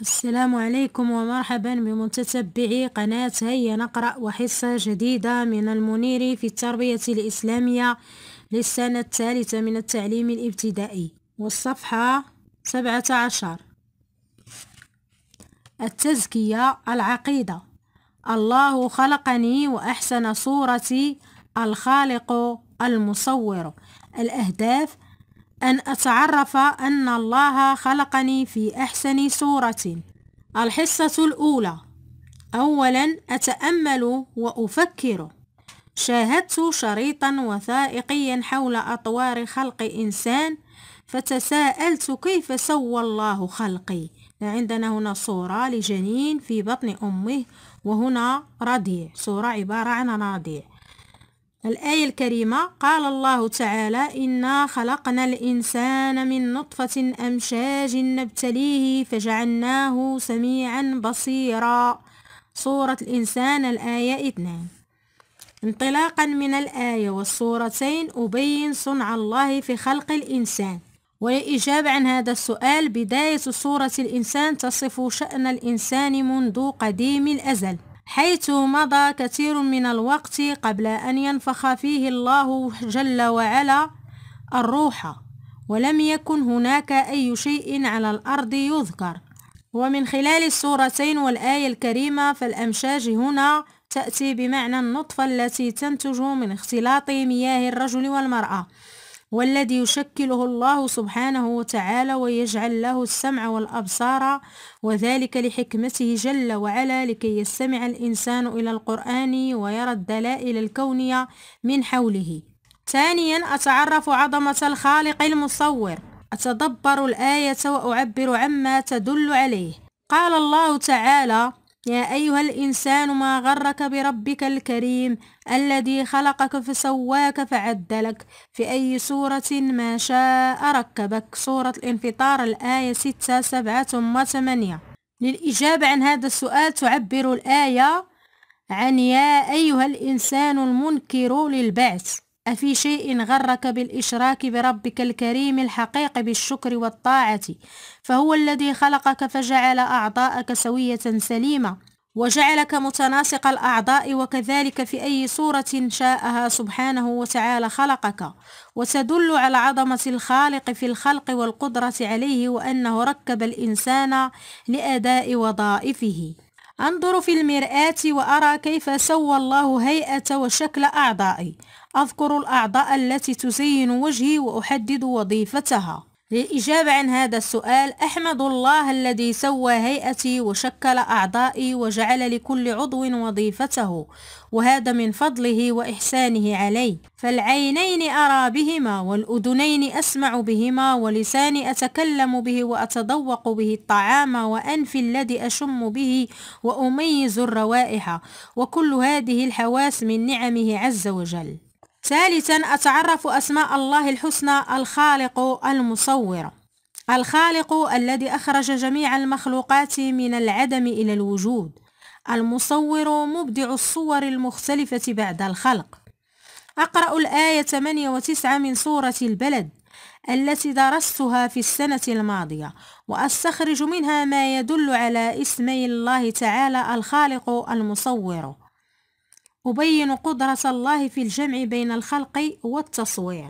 السلام عليكم ومرحبا بمتتبعي قناة هيا نقرأ وحصة جديدة من المنير في التربية الإسلامية للسنة الثالثة من التعليم الابتدائي والصفحة 17 التزكية العقيدة الله خلقني وأحسن صورتي الخالق المصور الأهداف أن أتعرف أن الله خلقني في أحسن صورة الحصة الأولى أولا أتأمل وأفكر شاهدت شريطا وثائقيا حول أطوار خلق إنسان فتساءلت كيف سوى الله خلقي عندنا هنا صورة لجنين في بطن أمه وهنا رضيع صورة عبارة عن رضيع الآية الكريمة قال الله تعالى إنا خلقنا الإنسان من نطفة أمشاج نبتليه فجعلناه سميعا بصيرا سورة الإنسان الآية 2 انطلاقا من الآية والصورتين أبين صنع الله في خلق الإنسان ولإجابة عن هذا السؤال بداية سورة الإنسان تصف شأن الإنسان منذ قديم الأزل حيث مضى كثير من الوقت قبل أن ينفخ فيه الله جل وعلا الروح ولم يكن هناك أي شيء على الأرض يذكر ومن خلال السورتين والآية الكريمة فالأمشاج هنا تأتي بمعنى النطفة التي تنتج من اختلاط مياه الرجل والمرأة والذي يشكله الله سبحانه وتعالى ويجعل له السمع والأبصار وذلك لحكمته جل وعلا لكي يستمع الإنسان إلى القرآن ويرى الدلائل الكونية من حوله ثانيا أتعرف عظمة الخالق المصور أتدبر الآية وأعبر عما تدل عليه قال الله تعالى يا أيها الإنسان ما غرك بربك الكريم الذي خلقك فسواك فعدلك في أي سورة ما شاء ركبك سورة الانفطار الآية 6 7 ثم 8 للإجابة عن هذا السؤال تعبر الآية عن يا أيها الإنسان المنكر للبعث أفي شيء غرك بالإشراك بربك الكريم الحقيق بالشكر والطاعة فهو الذي خلقك فجعل أعضاءك سوية سليمة وجعلك متناسق الأعضاء وكذلك في أي صورة شاءها سبحانه وتعالى خلقك وتدل على عظمة الخالق في الخلق والقدرة عليه وأنه ركب الإنسان لأداء وظائفه أنظر في المرآة وأرى كيف سوى الله هيئة وشكل أعضائي أذكر الأعضاء التي تزين وجهي وأحدد وظيفتها للإجابة عن هذا السؤال أحمد الله الذي سوى هيئتي وشكل أعضائي وجعل لكل عضو وظيفته وهذا من فضله وإحسانه علي فالعينين أرى بهما والأذنين أسمع بهما ولساني أتكلم به وأتذوق به الطعام وأنفي الذي أشم به وأميز الروائح وكل هذه الحواس من نعمه عز وجل ثالثا أتعرف أسماء الله الحسنى الخالق المصور الخالق الذي أخرج جميع المخلوقات من العدم إلى الوجود المصور مبدع الصور المختلفة بعد الخلق أقرأ الآية 8 و9 من سورة البلد التي درستها في السنة الماضية وأستخرج منها ما يدل على اسمي الله تعالى الخالق المصور أبين قدرة الله في الجمع بين الخلق والتصوير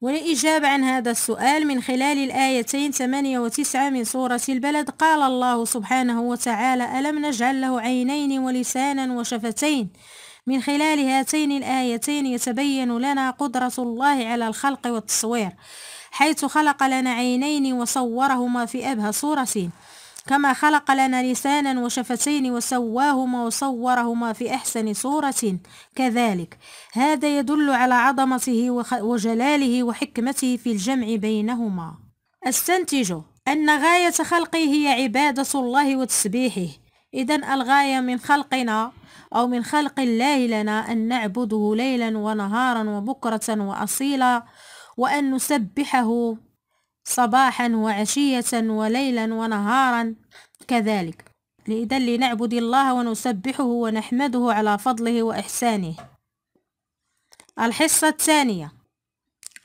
ولإجابة عن هذا السؤال من خلال الآيتين 8 و 9 من سورة البلد قال الله سبحانه وتعالى ألم نجعل له عينين ولسانا وشفتين من خلال هاتين الآيتين يتبين لنا قدرة الله على الخلق والتصوير حيث خلق لنا عينين وصورهما في أبهى صورة كما خلق لنا لسانا وشفتين وسواهما وصورهما في أحسن صورة كذلك هذا يدل على عظمته وجلاله وحكمته في الجمع بينهما استنتج أن غاية خلقه هي عبادة الله وتسبيحه إذا الغاية من خلقنا أو من خلق الله لنا أن نعبده ليلا ونهارا وبكرة وأصيلا وأن نسبحه صباحا وعشية وليلا ونهارا كذلك لإذا لنعبد الله ونسبحه ونحمده على فضله وإحسانه الحصة الثانية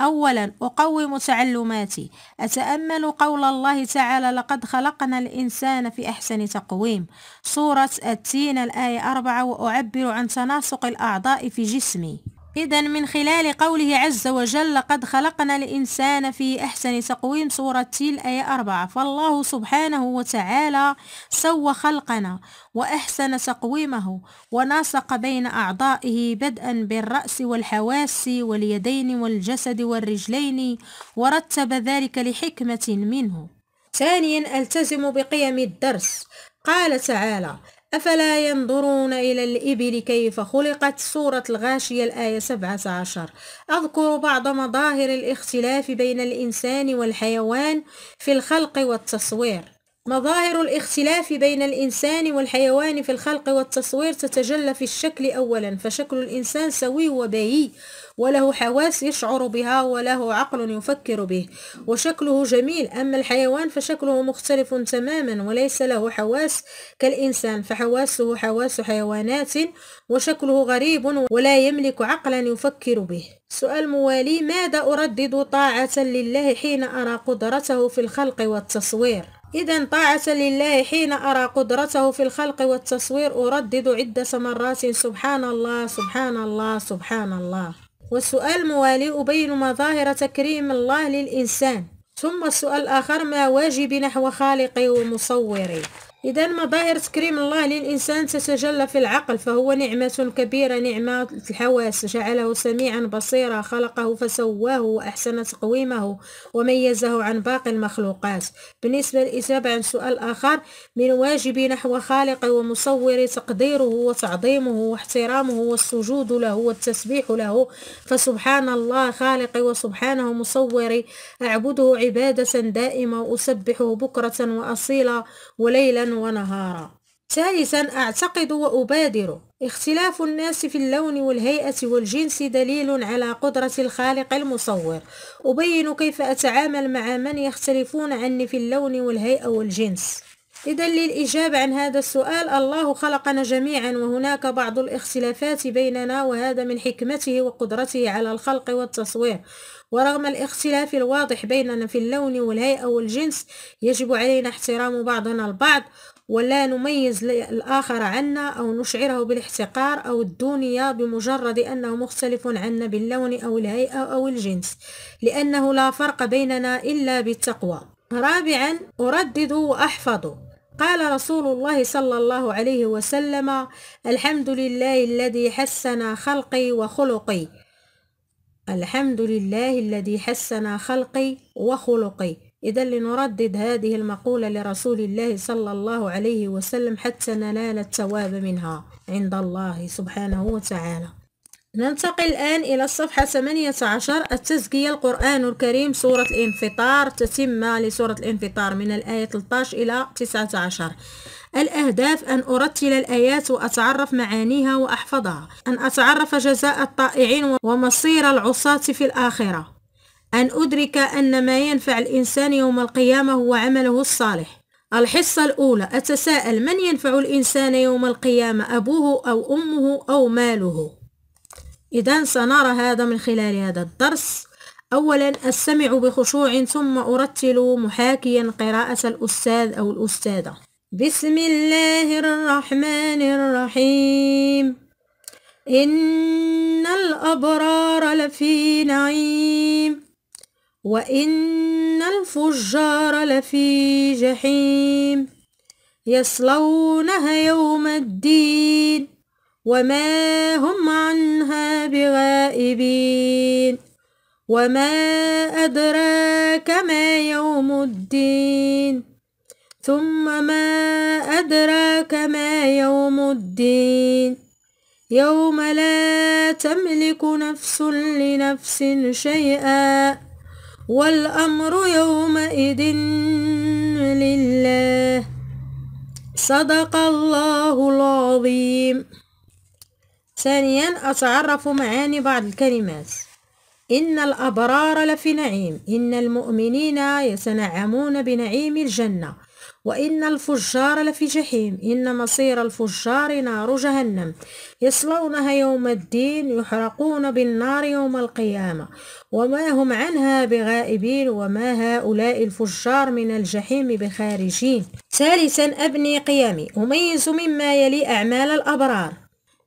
أولا أقوم تعلماتي أتأمل قول الله تعالى لقد خلقنا الإنسان في أحسن تقويم سورة التين الآية أربعة وأعبر عن تناسق الأعضاء في جسمي إذا من خلال قوله عز وجل لقد خلقنا الإنسان في أحسن تقويم سورة تيل آية أربعة فالله سبحانه وتعالى سوى خلقنا وأحسن تقويمه وناسق بين أعضائه بدءا بالرأس والحواس واليدين والجسد والرجلين ورتب ذلك لحكمة منه ثانيا ألتزم بقيم الدرس قال تعالى أفلا ينظرون إلى الإبل كيف خلقت سورة الغاشية الآية 17 أذكر بعض مظاهر الاختلاف بين الإنسان والحيوان في الخلق والتصوير مظاهر الاختلاف بين الإنسان والحيوان في الخلق والتصوير تتجلى في الشكل أولا فشكل الإنسان سوي وبهي وله حواس يشعر بها وله عقل يفكر به وشكله جميل أما الحيوان فشكله مختلف تماما وليس له حواس كالإنسان فحواسه حواس حيوانات وشكله غريب ولا يملك عقلا يفكر به سؤال موالي ماذا أردد طاعة لله حين أرى قدرته في الخلق والتصوير إذا طاعة لله حين أرى قدرته في الخلق والتصوير أردد عدة مرات سبحان الله سبحان الله سبحان الله والسؤال الموالي أبين مظاهر تكريم الله للإنسان ثم السؤال الآخر ما واجبي نحو خالقي ومصوري إذا مظاهر تكريم الله للإنسان تتجلى في العقل فهو نعمة كبيرة نعمة الحواس جعله سميعا بصيرا خلقه فسواه وأحسن تقويمه وميزه عن باقي المخلوقات بالنسبة للإجابة عن سؤال آخر من واجب نحو خالق ومصور تقديره وتعظيمه واحترامه والسجود له والتسبيح له فسبحان الله خالقي وسبحانه مصوري أعبده عبادة دائمة وأسبحه بكرة وأصيلا وليلا ونهارا ثالثا أعتقد وأبادر اختلاف الناس في اللون والهيئة والجنس دليل على قدرة الخالق المصور أبين كيف أتعامل مع من يختلفون عني في اللون والهيئة والجنس إذا للإجابة عن هذا السؤال الله خلقنا جميعا وهناك بعض الاختلافات بيننا وهذا من حكمته وقدرته على الخلق والتصوير ورغم الاختلاف الواضح بيننا في اللون والهيئة والجنس يجب علينا احترام بعضنا البعض ولا نميز الآخر عنا أو نشعره بالاحتقار أو الدونية بمجرد أنه مختلف عنا باللون أو الهيئة أو الجنس لأنه لا فرق بيننا إلا بالتقوى رابعا أردد وأحفظ قال رسول الله صلى الله عليه وسلم الحمد لله الذي حسن خلقي وخلقي الحمد لله الذي حسن خلقي وخلقي إذا لنردد هذه المقولة لرسول الله صلى الله عليه وسلم حتى ننال التواب منها عند الله سبحانه وتعالى ننتقل الآن إلى الصفحة 18 التزكية القرآن الكريم سورة الانفطار تتمة لسورة الانفطار من الآية 13 إلى 19 الأهداف أن أرتل الآيات وأتعرف معانيها وأحفظها أن أتعرف جزاء الطائعين ومصير العصاة في الآخرة أن أدرك أن ما ينفع الإنسان يوم القيامة هو عمله الصالح الحصة الأولى أتساءل من ينفع الإنسان يوم القيامة أبوه أو أمه أو ماله إذا سنرى هذا من خلال هذا الدرس أولا أستمع بخشوع ثم أرتل محاكيا قراءة الأستاذ أو الأستاذة بسم الله الرحمن الرحيم إن الأبرار لفي نعيم وإن الفجار لفي جحيم يصلونها يوم الدين وما هم عنها بغائبين وما أدراك ما يوم الدين ثم ما أدراك ما يوم الدين يوم لا تملك نفس لنفس شيئا والأمر يومئذ لله صدق الله العظيم ثانيا أتعرف معاني بعض الكلمات إن الأبرار لفي نعيم إن المؤمنين يتنعمون بنعيم الجنة وإن الفجار لفي جحيم إن مصير الفجار نار جهنم يصلونها يوم الدين يحرقون بالنار يوم القيامة وما هم عنها بغائبين وما هؤلاء الفجار من الجحيم بخارجين ثالثا أبني قيامي أميز مما يلي أعمال الأبرار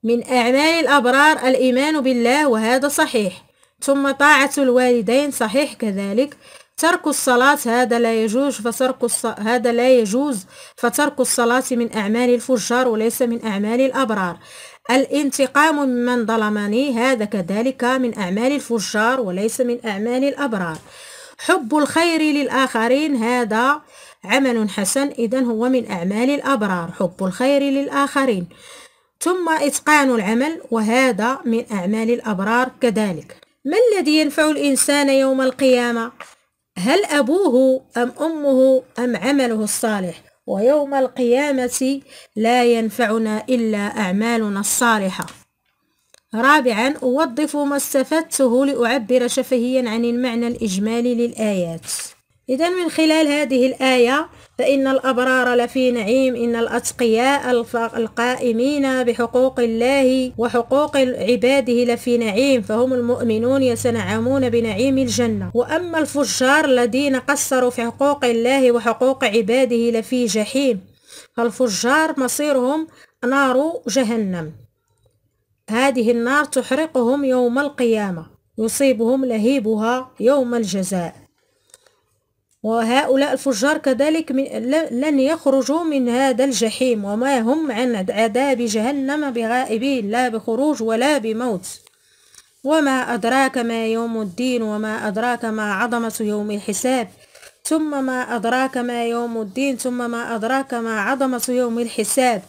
من أعمال الأبرار الإيمان بالله وهذا صحيح ثم طاعة الوالدين صحيح كذلك ترك الصلاة هذا لا يجوز فترك الص... هذا لا يجوز فترك الصلاة من أعمال الفجار وليس من أعمال الأبرار الانتقام ممن ظلمني هذا كذلك من أعمال الفجار وليس من أعمال الأبرار حب الخير للآخرين هذا عمل حسن إذا هو من أعمال الأبرار حب الخير للآخرين ثم إتقان العمل وهذا من أعمال الأبرار كذلك ما الذي ينفع الإنسان يوم القيامة؟ هل أبوه أم أمه أم عمله الصالح؟ ويوم القيامة لا ينفعنا إلا أعمالنا الصالحة رابعا أوظف ما استفدته لأعبر شفهيا عن المعنى الإجمالي للآيات إذا من خلال هذه الآية فإن الأبرار لفي نعيم إن الأتقياء القائمين بحقوق الله وحقوق عباده لفي نعيم فهم المؤمنون يتنعمون بنعيم الجنة وأما الفجار الذين قصروا في حقوق الله وحقوق عباده لفي جحيم فالفجار مصيرهم نار جهنم هذه النار تحرقهم يوم القيامة يصيبهم لهيبها يوم الجزاء وهؤلاء الفجار كذلك لن يخرجوا من هذا الجحيم وما هم عن عذاب جهنم بغائبين لا بخروج ولا بموت وما أدراك ما يوم الدين وما أدراك ما عظمة يوم الحساب ثم ما أدراك ما يوم الدين ثم ما أدراك ما عظمة يوم الحساب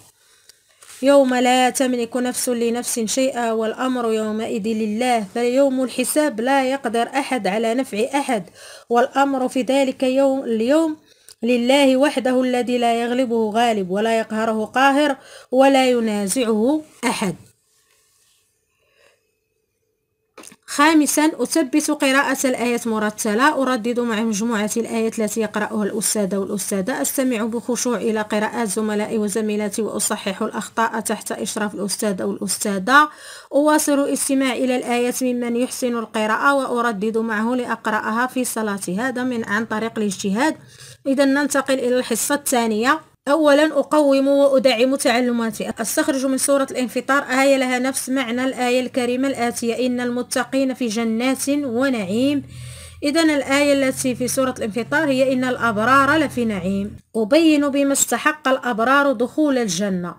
يوم لا تملك نفس لنفس شيئا والأمر يومئذ لله فيوم الحساب لا يقدر أحد على نفع أحد والأمر في ذلك يوم اليوم لله وحده الذي لا يغلبه غالب ولا يقهره قاهر ولا ينازعه أحد خامسا أثبت قراءة الآية مرتلة أردد مع مجموعة الآيات التي يقرأها الأستاذ والأستاذة أستمع بخشوع إلى قراءات زملائي وزميلاتي وأصحح الأخطاء تحت إشراف الأستاذ والأستاذة أواصل استماع إلى الآيات ممن يحسن القراءة وأردد معه لأقرأها في صلاتي هذا من عن طريق الاجتهاد إذا ننتقل إلى الحصة الثانية أولا أقوم وأدعم تعلماتي أستخرج من سورة الانفطار آية لها نفس معنى الآية الكريمة الآتية إن المتقين في جنات ونعيم إذا الآية التي في سورة الانفطار هي إن الأبرار لفي نعيم أبين بما استحق الأبرار دخول الجنة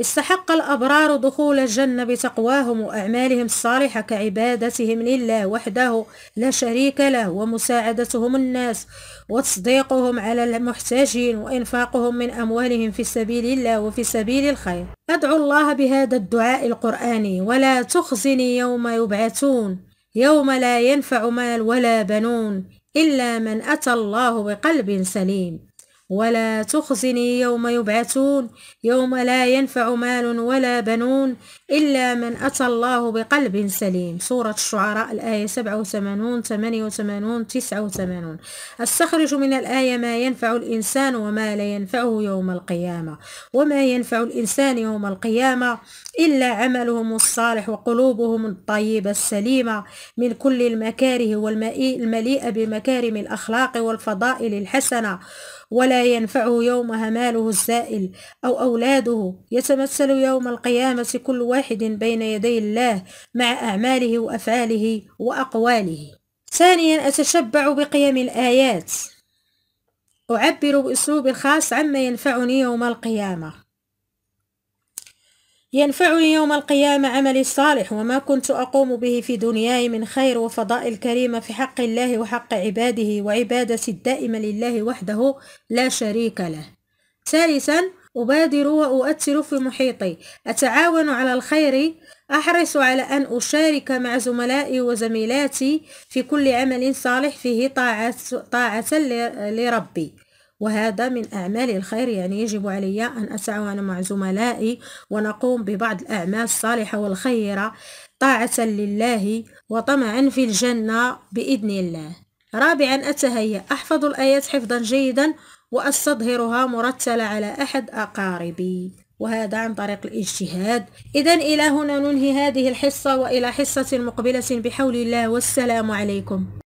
استحق الأبرار دخول الجنة بتقواهم وأعمالهم الصالحة كعبادتهم لله وحده لا شريك له ومساعدتهم الناس وتصديقهم على المحتاجين وإنفاقهم من أموالهم في سبيل الله وفي سبيل الخير أدعو الله بهذا الدعاء القرآني ولا تخزني يوم يبعثون يوم لا ينفع مال ولا بنون إلا من أتى الله بقلب سليم ولا تخزني يوم يبعثون يوم لا ينفع مال ولا بنون إلا من أتى الله بقلب سليم سورة الشعراء الآية 87 88 89 استخرج من الآية ما ينفع الإنسان وما لا ينفعه يوم القيامة وما ينفع الإنسان يوم القيامة إلا عملهم الصالح وقلوبهم الطيبة السليمة من كل المكاره والمليئة بمكارم الأخلاق والفضائل الحسنة ولا ينفعه يومها ماله السائل أو أولاده يتمثل يوم القيامة كل واحد بين يدي الله مع أعماله وأفعاله وأقواله ثانيا أتشبع بقيم الآيات أعبر بأسلوب خاص عما ينفعني يوم القيامة ينفعني يوم القيامة عملي الصالح وما كنت أقوم به في دنياي من خير وفضاء الكريمة في حق الله وحق عباده وعبادة الدائمة لله وحده لا شريك له ثالثا أبادر وأؤثر في محيطي أتعاون على الخير أحرص على أن أشارك مع زملائي وزميلاتي في كل عمل صالح فيه طاعة, طاعة لربي وهذا من أعمال الخير يعني يجب علي أن أسعى أنا مع زملائي ونقوم ببعض الأعمال الصالحة والخيرة طاعة لله وطمعا في الجنة بإذن الله رابعا أتهيأ أحفظ الآيات حفظا جيدا وأستظهرها مرتلة على أحد أقاربي وهذا عن طريق الاجتهاد إذا إلى هنا ننهي هذه الحصة وإلى حصة مقبلة بحول الله والسلام عليكم